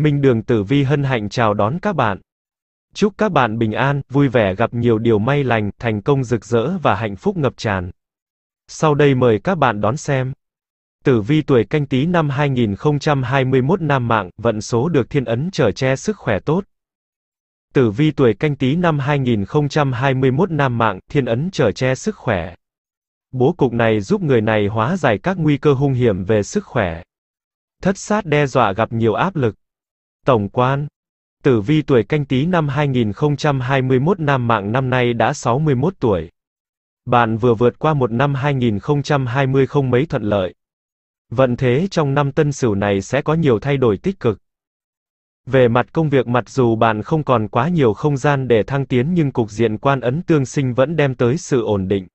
Minh Đường Tử Vi hân hạnh chào đón các bạn. Chúc các bạn bình an, vui vẻ gặp nhiều điều may lành, thành công rực rỡ và hạnh phúc ngập tràn. Sau đây mời các bạn đón xem. Tử vi tuổi canh tí năm 2021 nam mạng, vận số được thiên ấn trở che sức khỏe tốt. Tử vi tuổi canh tí năm 2021 nam mạng, thiên ấn trở che sức khỏe. Bố cục này giúp người này hóa giải các nguy cơ hung hiểm về sức khỏe. Thất sát đe dọa gặp nhiều áp lực. Tổng quan Tử vi tuổi canh tí năm 2021 nam mạng năm nay đã 61 tuổi. Bạn vừa vượt qua một năm 2020 không mấy thuận lợi. Vận thế trong năm tân sửu này sẽ có nhiều thay đổi tích cực. Về mặt công việc mặc dù bạn không còn quá nhiều không gian để thăng tiến nhưng cục diện quan ấn tương sinh vẫn đem tới sự ổn định.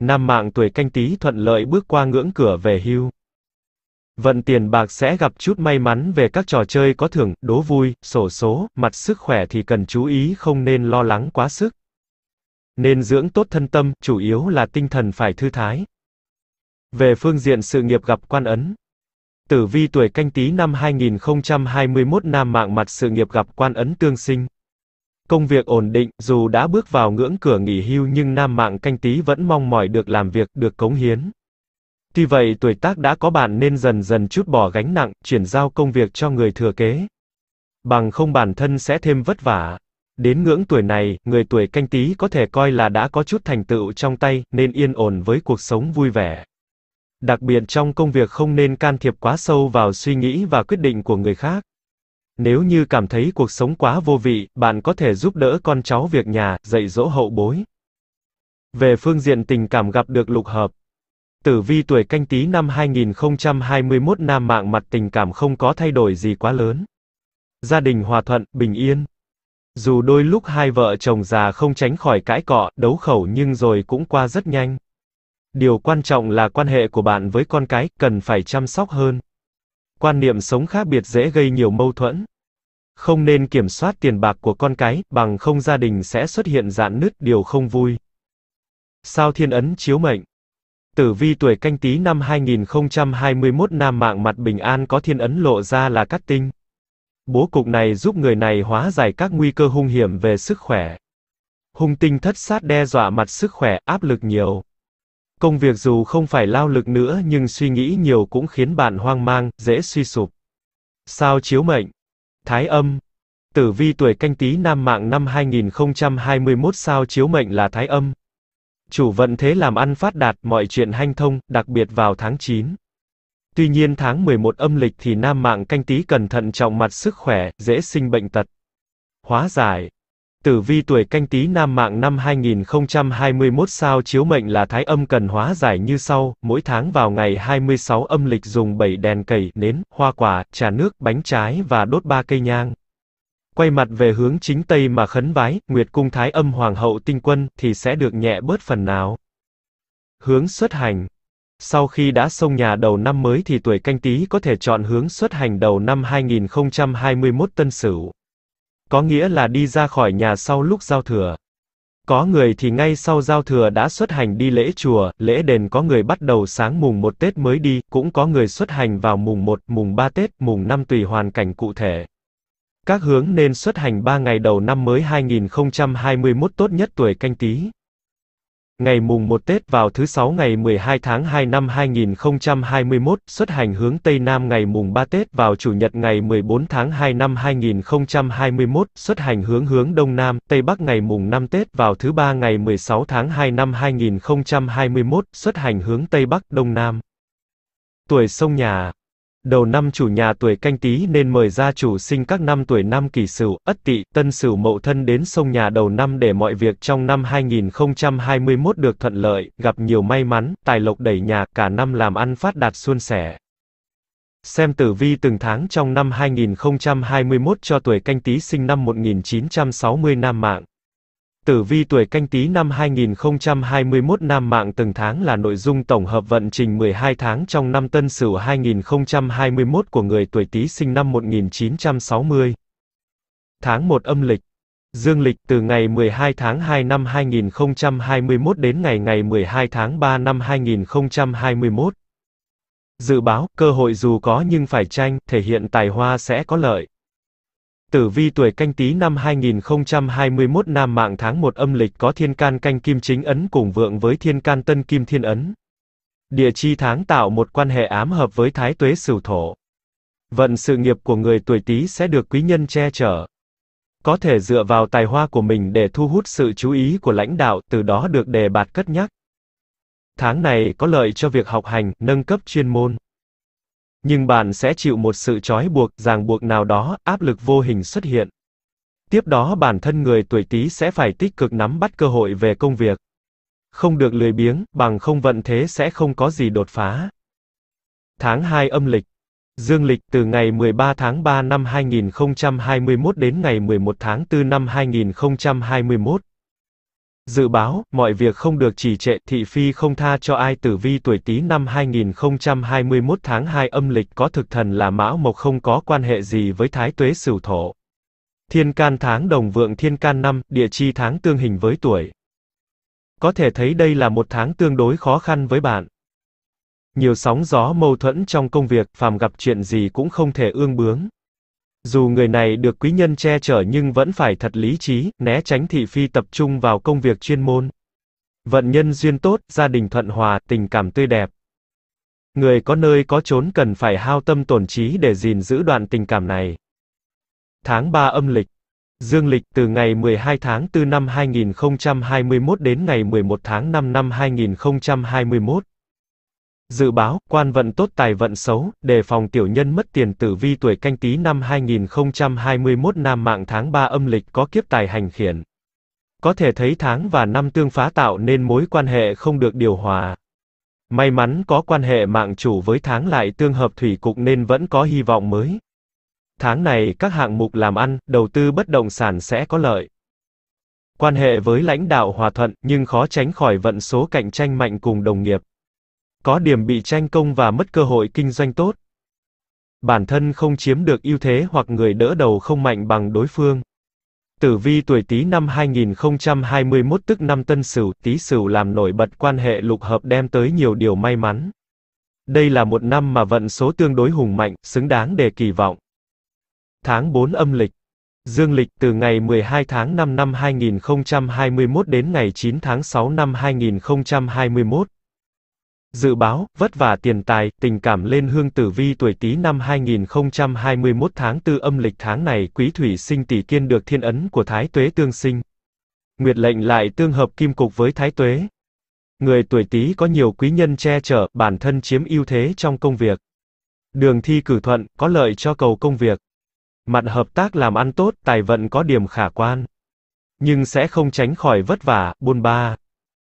Nam mạng tuổi canh tí thuận lợi bước qua ngưỡng cửa về hưu vận tiền bạc sẽ gặp chút may mắn về các trò chơi có thưởng, đố vui, sổ số, mặt sức khỏe thì cần chú ý không nên lo lắng quá sức. Nên dưỡng tốt thân tâm, chủ yếu là tinh thần phải thư thái. Về phương diện sự nghiệp gặp quan ấn. Tử vi tuổi canh tí năm 2021 nam mạng mặt sự nghiệp gặp quan ấn tương sinh. Công việc ổn định, dù đã bước vào ngưỡng cửa nghỉ hưu nhưng nam mạng canh tí vẫn mong mỏi được làm việc, được cống hiến. Tuy vậy tuổi tác đã có bạn nên dần dần chút bỏ gánh nặng, chuyển giao công việc cho người thừa kế. Bằng không bản thân sẽ thêm vất vả. Đến ngưỡng tuổi này, người tuổi canh tí có thể coi là đã có chút thành tựu trong tay, nên yên ổn với cuộc sống vui vẻ. Đặc biệt trong công việc không nên can thiệp quá sâu vào suy nghĩ và quyết định của người khác. Nếu như cảm thấy cuộc sống quá vô vị, bạn có thể giúp đỡ con cháu việc nhà, dạy dỗ hậu bối. Về phương diện tình cảm gặp được lục hợp, Tử vi tuổi canh tí năm 2021 nam mạng mặt tình cảm không có thay đổi gì quá lớn. Gia đình hòa thuận, bình yên. Dù đôi lúc hai vợ chồng già không tránh khỏi cãi cọ, đấu khẩu nhưng rồi cũng qua rất nhanh. Điều quan trọng là quan hệ của bạn với con cái, cần phải chăm sóc hơn. Quan niệm sống khác biệt dễ gây nhiều mâu thuẫn. Không nên kiểm soát tiền bạc của con cái, bằng không gia đình sẽ xuất hiện dạn nứt điều không vui. Sao thiên ấn chiếu mệnh Tử vi tuổi canh tí năm 2021 nam mạng mặt bình an có thiên ấn lộ ra là cát tinh. Bố cục này giúp người này hóa giải các nguy cơ hung hiểm về sức khỏe. Hung tinh thất sát đe dọa mặt sức khỏe, áp lực nhiều. Công việc dù không phải lao lực nữa nhưng suy nghĩ nhiều cũng khiến bạn hoang mang, dễ suy sụp. Sao chiếu mệnh? Thái âm. Tử vi tuổi canh tí nam mạng năm 2021 sao chiếu mệnh là thái âm. Chủ vận thế làm ăn phát đạt, mọi chuyện hanh thông, đặc biệt vào tháng 9. Tuy nhiên tháng 11 âm lịch thì nam mạng canh tí cần thận trọng mặt sức khỏe, dễ sinh bệnh tật. Hóa giải. Tử vi tuổi canh tí nam mạng năm 2021 sao chiếu mệnh là thái âm cần hóa giải như sau, mỗi tháng vào ngày 26 âm lịch dùng 7 đèn cầy, nến, hoa quả, trà nước, bánh trái và đốt 3 cây nhang quay mặt về hướng chính Tây mà khấn vái, Nguyệt Cung Thái âm Hoàng hậu tinh quân, thì sẽ được nhẹ bớt phần nào. Hướng xuất hành Sau khi đã xông nhà đầu năm mới thì tuổi canh tí có thể chọn hướng xuất hành đầu năm 2021 tân sửu. Có nghĩa là đi ra khỏi nhà sau lúc giao thừa. Có người thì ngay sau giao thừa đã xuất hành đi lễ chùa, lễ đền có người bắt đầu sáng mùng 1 Tết mới đi, cũng có người xuất hành vào mùng 1, mùng 3 Tết, mùng 5 tùy hoàn cảnh cụ thể. Các hướng nên xuất hành 3 ngày đầu năm mới 2021 tốt nhất tuổi canh tí. Ngày mùng 1 Tết vào thứ 6 ngày 12 tháng 2 năm 2021, xuất hành hướng Tây Nam ngày mùng 3 Tết vào Chủ nhật ngày 14 tháng 2 năm 2021, xuất hành hướng hướng Đông Nam, Tây Bắc ngày mùng 5 Tết vào thứ 3 ngày 16 tháng 2 năm 2021, xuất hành hướng Tây Bắc, Đông Nam. Tuổi sông nhà đầu năm chủ nhà tuổi canh tí nên mời gia chủ sinh các năm tuổi năm kỷ sửu, ất tỵ, tân sửu mậu thân đến sông nhà đầu năm để mọi việc trong năm 2021 được thuận lợi, gặp nhiều may mắn, tài lộc đẩy nhà, cả năm làm ăn phát đạt suôn sẻ. Xem tử vi từng tháng trong năm 2021 cho tuổi canh tí sinh năm 1960 nam mạng. Tử vi tuổi canh tí năm 2021 Nam mạng từng tháng là nội dung tổng hợp vận trình 12 tháng trong năm tân sửu 2021 của người tuổi Tý sinh năm 1960. Tháng 1 âm lịch Dương lịch từ ngày 12 tháng 2 năm 2021 đến ngày ngày 12 tháng 3 năm 2021. Dự báo, cơ hội dù có nhưng phải tranh, thể hiện tài hoa sẽ có lợi. Tử vi tuổi canh tí năm 2021 nam mạng tháng 1 âm lịch có thiên can canh kim chính ấn cùng vượng với thiên can tân kim thiên ấn. Địa chi tháng tạo một quan hệ ám hợp với thái tuế sửu thổ. Vận sự nghiệp của người tuổi Tý sẽ được quý nhân che chở. Có thể dựa vào tài hoa của mình để thu hút sự chú ý của lãnh đạo, từ đó được đề bạt cất nhắc. Tháng này có lợi cho việc học hành, nâng cấp chuyên môn nhưng bạn sẽ chịu một sự trói buộc, ràng buộc nào đó, áp lực vô hình xuất hiện. Tiếp đó bản thân người tuổi Tý sẽ phải tích cực nắm bắt cơ hội về công việc. Không được lười biếng, bằng không vận thế sẽ không có gì đột phá. Tháng 2 âm lịch Dương lịch từ ngày 13 tháng 3 năm 2021 đến ngày 11 tháng 4 năm 2021 Dự báo, mọi việc không được trì trệ, thị phi không tha cho ai tử vi tuổi Tý năm 2021 tháng 2 âm lịch có thực thần là Mão Mộc không có quan hệ gì với Thái Tuế Sửu Thổ. Thiên can tháng đồng vượng thiên can năm, địa chi tháng tương hình với tuổi. Có thể thấy đây là một tháng tương đối khó khăn với bạn. Nhiều sóng gió mâu thuẫn trong công việc, phàm gặp chuyện gì cũng không thể ương bướng. Dù người này được quý nhân che chở nhưng vẫn phải thật lý trí, né tránh thị phi tập trung vào công việc chuyên môn. Vận nhân duyên tốt, gia đình thuận hòa, tình cảm tươi đẹp. Người có nơi có chốn cần phải hao tâm tổn trí để gìn giữ đoạn tình cảm này. Tháng 3 âm lịch Dương lịch từ ngày 12 tháng 4 năm 2021 đến ngày 11 tháng 5 năm 2021. Dự báo, quan vận tốt tài vận xấu, đề phòng tiểu nhân mất tiền tử vi tuổi canh tí năm 2021 nam mạng tháng 3 âm lịch có kiếp tài hành khiển. Có thể thấy tháng và năm tương phá tạo nên mối quan hệ không được điều hòa. May mắn có quan hệ mạng chủ với tháng lại tương hợp thủy cục nên vẫn có hy vọng mới. Tháng này các hạng mục làm ăn, đầu tư bất động sản sẽ có lợi. Quan hệ với lãnh đạo hòa thuận nhưng khó tránh khỏi vận số cạnh tranh mạnh cùng đồng nghiệp có điểm bị tranh công và mất cơ hội kinh doanh tốt. Bản thân không chiếm được ưu thế hoặc người đỡ đầu không mạnh bằng đối phương. Tử vi tuổi Tý năm 2021 tức năm Tân Sửu, Tý Sửu làm nổi bật quan hệ lục hợp đem tới nhiều điều may mắn. Đây là một năm mà vận số tương đối hùng mạnh, xứng đáng để kỳ vọng. Tháng 4 âm lịch Dương lịch từ ngày 12 tháng 5 năm 2021 đến ngày 9 tháng 6 năm 2021. Dự báo, vất vả tiền tài, tình cảm lên hương tử vi tuổi Tý năm 2021 tháng 4 âm lịch tháng này quý thủy sinh tỷ kiên được thiên ấn của Thái Tuế tương sinh. Nguyệt lệnh lại tương hợp kim cục với Thái Tuế. Người tuổi Tý có nhiều quý nhân che chở, bản thân chiếm ưu thế trong công việc. Đường thi cử thuận, có lợi cho cầu công việc. Mặt hợp tác làm ăn tốt, tài vận có điểm khả quan. Nhưng sẽ không tránh khỏi vất vả, buôn ba.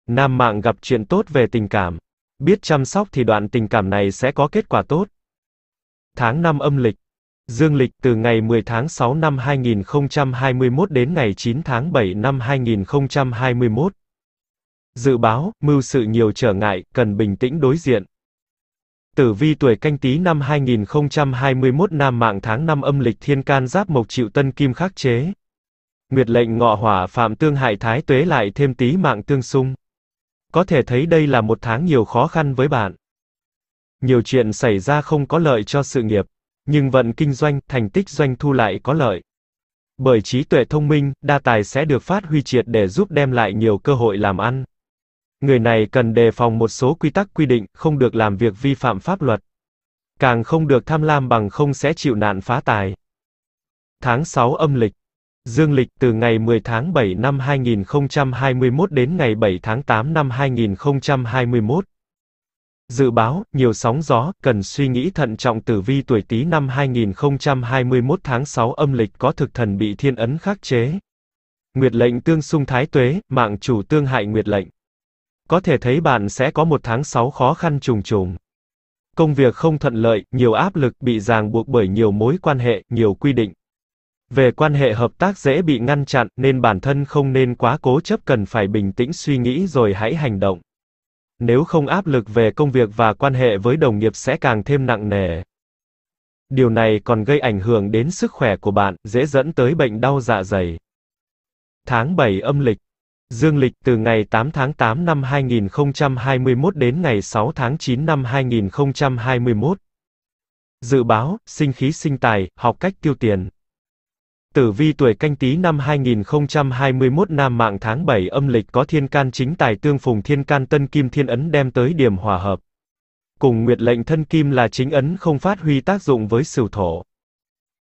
Nam mạng gặp chuyện tốt về tình cảm. Biết chăm sóc thì đoạn tình cảm này sẽ có kết quả tốt. Tháng 5 âm lịch Dương lịch từ ngày 10 tháng 6 năm 2021 đến ngày 9 tháng 7 năm 2021. Dự báo, mưu sự nhiều trở ngại, cần bình tĩnh đối diện. Tử vi tuổi canh tí năm 2021 nam mạng tháng 5 âm lịch thiên can giáp mộc triệu tân kim khắc chế. Nguyệt lệnh ngọ hỏa phạm tương hại thái tuế lại thêm tí mạng tương xung. Có thể thấy đây là một tháng nhiều khó khăn với bạn. Nhiều chuyện xảy ra không có lợi cho sự nghiệp, nhưng vận kinh doanh, thành tích doanh thu lại có lợi. Bởi trí tuệ thông minh, đa tài sẽ được phát huy triệt để giúp đem lại nhiều cơ hội làm ăn. Người này cần đề phòng một số quy tắc quy định, không được làm việc vi phạm pháp luật. Càng không được tham lam bằng không sẽ chịu nạn phá tài. Tháng 6 âm lịch Dương lịch từ ngày 10 tháng 7 năm 2021 đến ngày 7 tháng 8 năm 2021. Dự báo, nhiều sóng gió, cần suy nghĩ thận trọng tử vi tuổi Tý năm 2021 tháng 6 âm lịch có thực thần bị thiên ấn khắc chế. Nguyệt lệnh tương xung thái tuế, mạng chủ tương hại nguyệt lệnh. Có thể thấy bạn sẽ có một tháng 6 khó khăn trùng trùng. Công việc không thuận lợi, nhiều áp lực bị ràng buộc bởi nhiều mối quan hệ, nhiều quy định. Về quan hệ hợp tác dễ bị ngăn chặn nên bản thân không nên quá cố chấp cần phải bình tĩnh suy nghĩ rồi hãy hành động. Nếu không áp lực về công việc và quan hệ với đồng nghiệp sẽ càng thêm nặng nề. Điều này còn gây ảnh hưởng đến sức khỏe của bạn, dễ dẫn tới bệnh đau dạ dày. Tháng 7 âm lịch Dương lịch từ ngày 8 tháng 8 năm 2021 đến ngày 6 tháng 9 năm 2021. Dự báo, sinh khí sinh tài, học cách tiêu tiền. Tử vi tuổi canh tí năm 2021 nam mạng tháng 7 âm lịch có thiên can chính tài tương phùng thiên can tân kim thiên ấn đem tới điểm hòa hợp. Cùng nguyệt lệnh thân kim là chính ấn không phát huy tác dụng với sửu thổ.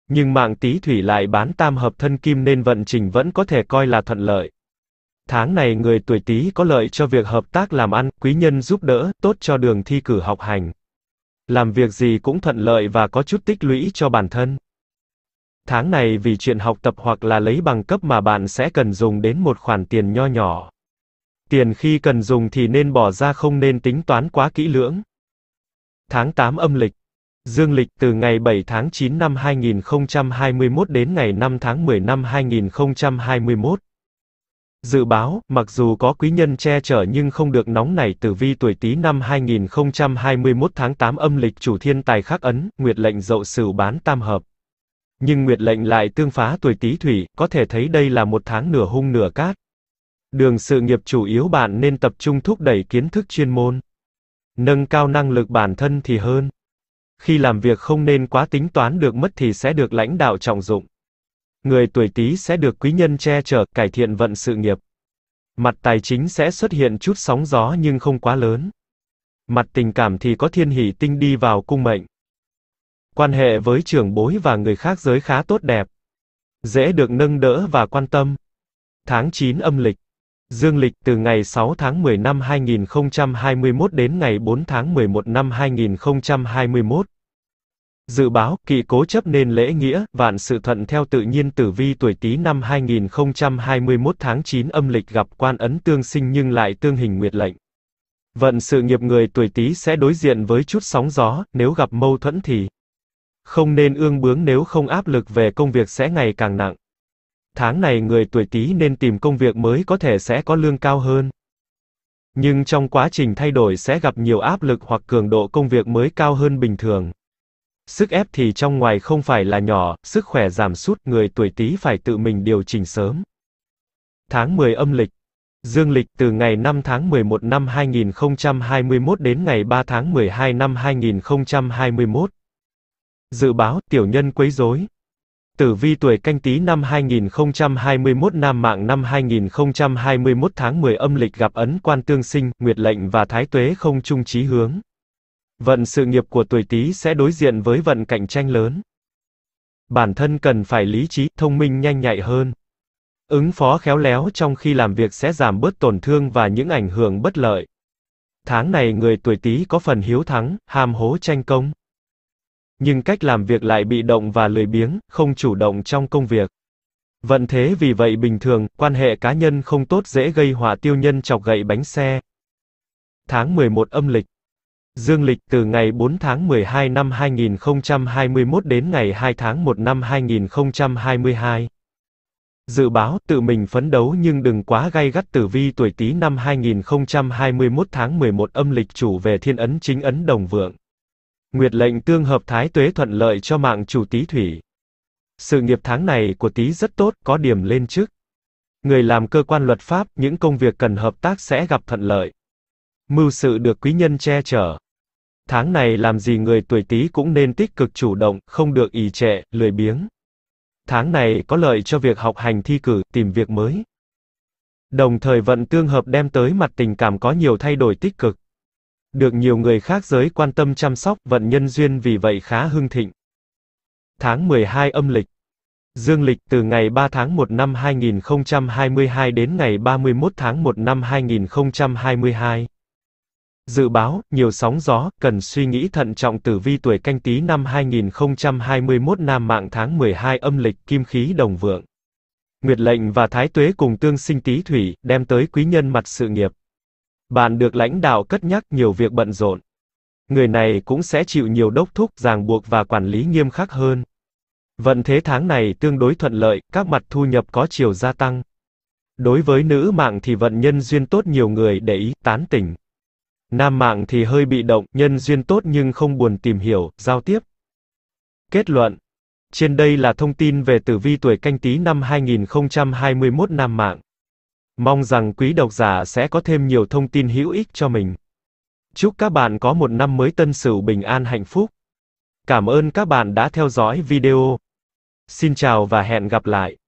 Nhưng mạng tí thủy lại bán tam hợp thân kim nên vận trình vẫn có thể coi là thuận lợi. Tháng này người tuổi tí có lợi cho việc hợp tác làm ăn, quý nhân giúp đỡ, tốt cho đường thi cử học hành. Làm việc gì cũng thuận lợi và có chút tích lũy cho bản thân. Tháng này vì chuyện học tập hoặc là lấy bằng cấp mà bạn sẽ cần dùng đến một khoản tiền nho nhỏ. Tiền khi cần dùng thì nên bỏ ra không nên tính toán quá kỹ lưỡng. Tháng 8 âm lịch Dương lịch từ ngày 7 tháng 9 năm 2021 đến ngày 5 tháng 10 năm 2021. Dự báo, mặc dù có quý nhân che chở nhưng không được nóng nảy tử vi tuổi Tý năm 2021 tháng 8 âm lịch chủ thiên tài khắc ấn, nguyệt lệnh dậu sửu bán tam hợp nhưng nguyệt lệnh lại tương phá tuổi Tý Thủy, có thể thấy đây là một tháng nửa hung nửa cát. Đường sự nghiệp chủ yếu bạn nên tập trung thúc đẩy kiến thức chuyên môn, nâng cao năng lực bản thân thì hơn. Khi làm việc không nên quá tính toán được mất thì sẽ được lãnh đạo trọng dụng. Người tuổi Tý sẽ được quý nhân che chở, cải thiện vận sự nghiệp. Mặt tài chính sẽ xuất hiện chút sóng gió nhưng không quá lớn. Mặt tình cảm thì có thiên hỷ tinh đi vào cung mệnh. Quan hệ với trưởng bối và người khác giới khá tốt đẹp. Dễ được nâng đỡ và quan tâm. Tháng 9 âm lịch. Dương lịch từ ngày 6 tháng 10 năm 2021 đến ngày 4 tháng 11 năm 2021. Dự báo, kỵ cố chấp nên lễ nghĩa, vạn sự thuận theo tự nhiên tử vi tuổi Tý năm 2021 tháng 9 âm lịch gặp quan ấn tương sinh nhưng lại tương hình nguyệt lệnh. Vận sự nghiệp người tuổi Tý sẽ đối diện với chút sóng gió, nếu gặp mâu thuẫn thì không nên ương bướng nếu không áp lực về công việc sẽ ngày càng nặng. Tháng này người tuổi Tý nên tìm công việc mới có thể sẽ có lương cao hơn. Nhưng trong quá trình thay đổi sẽ gặp nhiều áp lực hoặc cường độ công việc mới cao hơn bình thường. Sức ép thì trong ngoài không phải là nhỏ, sức khỏe giảm sút, người tuổi Tý phải tự mình điều chỉnh sớm. Tháng 10 âm lịch Dương lịch từ ngày 5 tháng 11 năm 2021 đến ngày 3 tháng 12 năm 2021. Dự báo, tiểu nhân quấy rối. Tử vi tuổi canh tí năm 2021 Nam mạng năm 2021 tháng 10 âm lịch gặp ấn quan tương sinh, nguyệt lệnh và thái tuế không chung trí hướng. Vận sự nghiệp của tuổi Tý sẽ đối diện với vận cạnh tranh lớn. Bản thân cần phải lý trí, thông minh nhanh nhạy hơn. Ứng phó khéo léo trong khi làm việc sẽ giảm bớt tổn thương và những ảnh hưởng bất lợi. Tháng này người tuổi Tý có phần hiếu thắng, ham hố tranh công nhưng cách làm việc lại bị động và lười biếng, không chủ động trong công việc. Vận thế vì vậy bình thường, quan hệ cá nhân không tốt dễ gây hỏa tiêu nhân chọc gậy bánh xe. Tháng 11 âm lịch Dương lịch từ ngày 4 tháng 12 năm 2021 đến ngày 2 tháng 1 năm 2022. Dự báo tự mình phấn đấu nhưng đừng quá gay gắt tử vi tuổi Tý năm 2021 tháng 11 âm lịch chủ về thiên ấn chính ấn đồng vượng. Nguyệt lệnh tương hợp thái tuế thuận lợi cho mạng chủ tí thủy. Sự nghiệp tháng này của tí rất tốt, có điểm lên chức. Người làm cơ quan luật pháp, những công việc cần hợp tác sẽ gặp thuận lợi. Mưu sự được quý nhân che chở. Tháng này làm gì người tuổi tí cũng nên tích cực chủ động, không được ì trệ, lười biếng. Tháng này có lợi cho việc học hành thi cử, tìm việc mới. Đồng thời vận tương hợp đem tới mặt tình cảm có nhiều thay đổi tích cực được nhiều người khác giới quan tâm chăm sóc, vận nhân duyên vì vậy khá hưng thịnh. Tháng 12 âm lịch Dương lịch từ ngày 3 tháng 1 năm 2022 đến ngày 31 tháng 1 năm 2022. Dự báo, nhiều sóng gió, cần suy nghĩ thận trọng tử vi tuổi canh tí năm 2021 Nam mạng tháng 12 âm lịch kim khí đồng vượng. Nguyệt lệnh và thái tuế cùng tương sinh tí thủy, đem tới quý nhân mặt sự nghiệp. Bạn được lãnh đạo cất nhắc nhiều việc bận rộn. Người này cũng sẽ chịu nhiều đốc thúc ràng buộc và quản lý nghiêm khắc hơn. Vận thế tháng này tương đối thuận lợi, các mặt thu nhập có chiều gia tăng. Đối với nữ mạng thì vận nhân duyên tốt nhiều người để ý, tán tỉnh. Nam mạng thì hơi bị động, nhân duyên tốt nhưng không buồn tìm hiểu, giao tiếp. Kết luận. Trên đây là thông tin về tử vi tuổi canh tí năm 2021 Nam mạng. Mong rằng quý độc giả sẽ có thêm nhiều thông tin hữu ích cho mình. Chúc các bạn có một năm mới tân sửu bình an hạnh phúc. Cảm ơn các bạn đã theo dõi video. Xin chào và hẹn gặp lại.